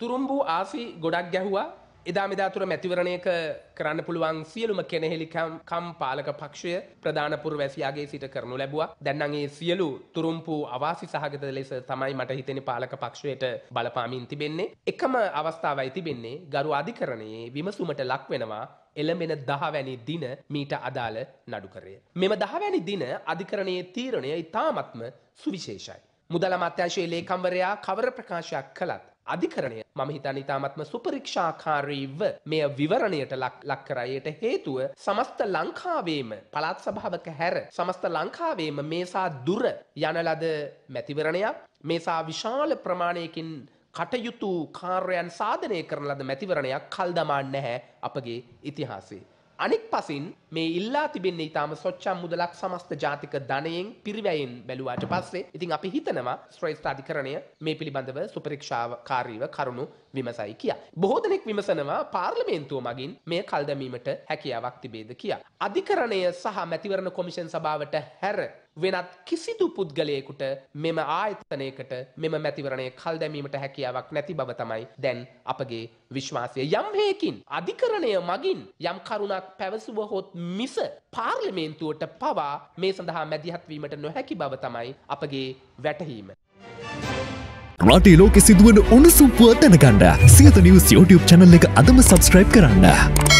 තුරුම්බූ ආසි ගොඩක් ගැහුවා එදා මෙදා තුර මැතිවරණයක කරන්න පුළුවන් සියලුම කෙනෙහෙලිකම් කම් පාලක පක්ෂය ප්‍රධානපුර වැසියාගේ සිට කරනු ලැබවා දැන්නගේ සියලු තුරුම්පු අවාසි සහගත ලෙස තමයි මට හිතෙන පාලක පක්ෂයට බලපාමින් තිබෙන්නේ එකම අවස්ථාවයි තිබෙන්නේ ගරු අධිකරණයේ විමසුමට ලක් වෙනවා එළඹෙන දහවැනි දින මීට අදාළ නඩුකරය. මෙම දහවැනි දින අධිකරණයේ තීරණය ඉතාමත්ම සුවිශේෂයි. මුදල අමාත්‍යංශයේ ලේකම්වරයා කවර ප්‍රකාශයක් කළත් අධිකරණය මම හිතන ඉතාමත්ම සුපරීක්ෂාකාරීව මෙය විවරණයට ලක් කරයට හේතුව සමස්ත ලංකාවේම පළාත් සභාවක හැර සමස්ත ලංකාවේම මේසා දුර යනලද මැතිවරණයක් මේසා විශාල ප්‍රමාණයකින් කටයුතු කාර්යයන් සාධනය කරන ලද මැතිවරණයක් කල්දමා නැහැ අපගේ ඉතිහාසේ. අනික් පසින් මේ ඉල්ලා තිබෙන්නේ ඉතාම සොච්චම් මුදලක් සමස්ත ජාතික ධනයෙන් පිරිවැයෙන් බැලුවාට පස්සේ ඉතින් අපි හිතනවා ශ්‍රේෂ්ඨ අධිකරණය මේ පිළිබඳව සුපරීක්ෂාකාරීව කරුණු විමසයි කියා. බොහෝ දෙනෙක් විමසනවා පාර්ලිමේන්තුව මගින් මේ කල්දමීමට හැකියාවක් තිබේද කියා. අධිකරණය සහ මැතිවරණ කොමිෂන් සභාවට හැර වෙනත් කිසිදු පුද්ගලයෙකුට මෙම ආයතනයකට මෙම මැතිවරණය කල් දැමීමට හැකියාවක් නැති බව තමයි දැන් අපගේ විශ්වාසය යම් හේකින් අධිකරණය මගින් යම් කරුණක් පැවසුව හොත් මිස පාර්ලිමේන්තුවට පවා මේ සඳහා මැදිහත්වීමට නොහැකි බව තමයි අපගේ වැටහීම. රටේ ලෝකෙ සිදුවන උණුසුම්පුව දැනගන්න සියත නිවස් YouTube channel එක අදම subscribe කරන්න.